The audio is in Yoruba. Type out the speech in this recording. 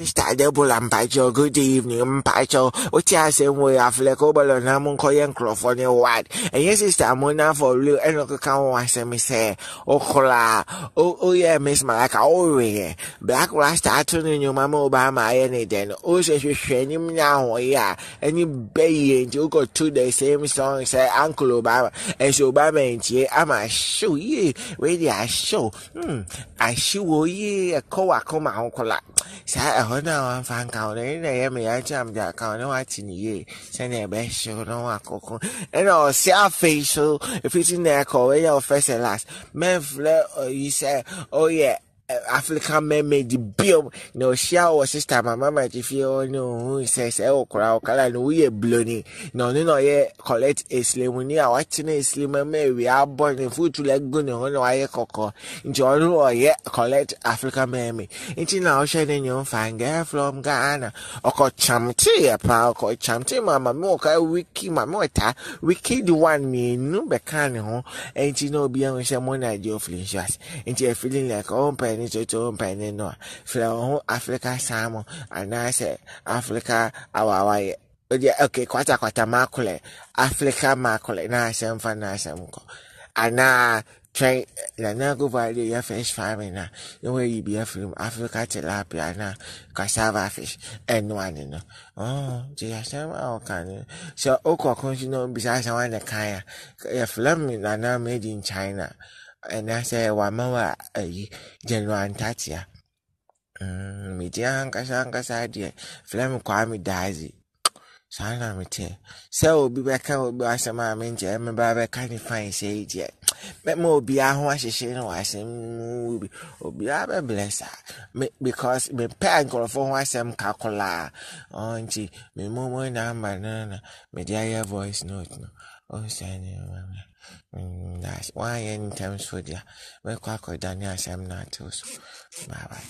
Sister Debul and Pacho, good evening, Pacho. Mm, what you say, we have Lecoble and Hamon Koyan Crawford and And yes, Sister Mona for real. and Okakan was a miss, eh. Okola. Oh, oh, oh, yeah, Miss my like oh, eh. yeah. Black Rasta, I turn in mama mamma my, any then. Oh, she's you train him now, oh, yeah. And you bay and you go to the same song, say Uncle Obama. And so Obama and she, I'm a show, yeah. Ready, I show. Hmm, I show, oh, yeah. Koa, come, Uncle. saa ɛhɔ no a wamfa nka wo no ɛna ɛyɛ me yɛakye amgye aka wo ne woakye ne yie sɛnea ɛbɛhyew no wakoko ɛna ɔse afei so ɛfiti na ɛkɔ wɔyɛ ɔfɛ sɛ las mɛmfrɛ ɔyi sɛ ɔyɛ african mermaid biom na ɔhyia wɔ sister mama makyefie ɔne ɔho sɛ sɛ ɛwɔ koraa ɔkala no woyɛ bloni na ɔno na ɔyɛ collect esilemuni a wakyene esilema ma awia abɔ ne futu la gu ne ho na wayɛ kɔkɔɔ nti ɔno oh, ɔyɛ oh, collect african mermaid nti na ɔhyɛ ne nyɛ mfangɛ from ghana ɔkɔkyamteɛ paa ɔkɔkyamte ma mame ɔka wiki mame ɔta wicked one mmienu bɛka ne ho nti na obiara sɛ mo na agye ofili nsuas nti ɛfili like ɔmpɛ oh, mpanin totoro mpanin no a frɛ wɔn ho africa salmon anaasɛ africa awawayɛ ɔdeɛ okay kwatakwata makolɛ africa makolɛ na asɛm fa na asɛm kɔ anaa twɛn nana agogo a yɛ fish farming na na wɔayi bi afiri mu africa tilapia na cassava fish ɛnoa ne oh, no ɔn gye asɛm a ɔka no sɛ okɔ ko nso na obisa asɛm a ne kan a yɛ filamu nana made in china anaasɛ wama wa ayi general antatia megyina ankasa ankasa deɛ flam kwame daaze saa na meteɛ sɛ obi bɛka obi asɛm a menkyɛ meba bɛka ne fae sɛ yi deɛ mɛma obiara ho ahyehyɛ no asɛm mu bi obiara bɛbrɛ saa me because mepɛ nkurɔfoɔ ho asɛm kakolaa nti memomo namba no na mede ayɛ voice note no ɔsane mm, woayɛ ntɛm so dea mɛkɔ akɔdane asɛm no atew so bye bye